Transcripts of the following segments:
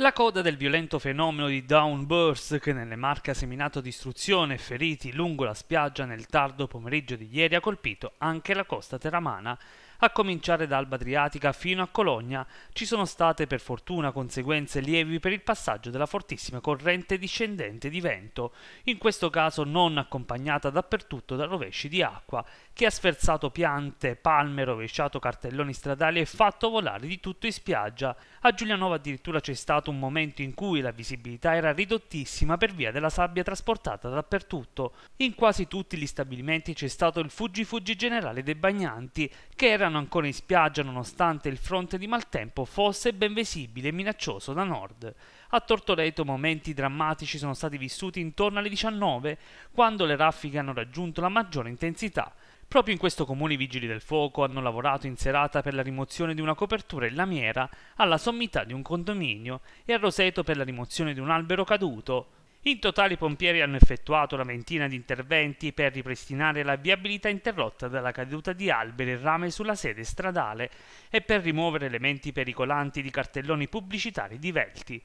La coda del violento fenomeno di downburst che nelle Marche ha seminato distruzione e feriti lungo la spiaggia nel tardo pomeriggio di ieri ha colpito anche la costa teramana a cominciare da Alba Adriatica fino a Cologna, ci sono state per fortuna conseguenze lievi per il passaggio della fortissima corrente discendente di vento, in questo caso non accompagnata dappertutto da rovesci di acqua, che ha sferzato piante, palme, rovesciato cartelloni stradali e fatto volare di tutto in spiaggia. A Giulianova addirittura c'è stato un momento in cui la visibilità era ridottissima per via della sabbia trasportata dappertutto. In quasi tutti gli stabilimenti c'è stato il fuggi fuggi generale dei bagnanti, che erano erano ancora in spiaggia nonostante il fronte di maltempo fosse ben visibile e minaccioso da nord. A Tortoreto momenti drammatici sono stati vissuti intorno alle 19, quando le raffiche hanno raggiunto la maggiore intensità. Proprio in questo comune i vigili del fuoco hanno lavorato in serata per la rimozione di una copertura in lamiera alla sommità di un condominio e a Roseto per la rimozione di un albero caduto. In totale i pompieri hanno effettuato una ventina di interventi per ripristinare la viabilità interrotta dalla caduta di alberi e rame sulla sede stradale e per rimuovere elementi pericolanti di cartelloni pubblicitari divelti.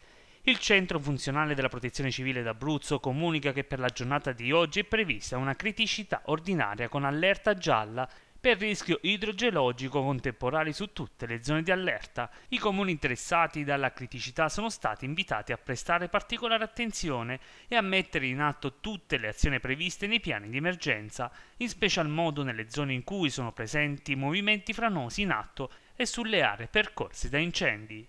Il centro funzionale della protezione civile d'Abruzzo comunica che per la giornata di oggi è prevista una criticità ordinaria con allerta gialla per rischio idrogeologico contemporanei su tutte le zone di allerta. I comuni interessati dalla criticità sono stati invitati a prestare particolare attenzione e a mettere in atto tutte le azioni previste nei piani di emergenza, in special modo nelle zone in cui sono presenti movimenti franosi in atto e sulle aree percorse da incendi.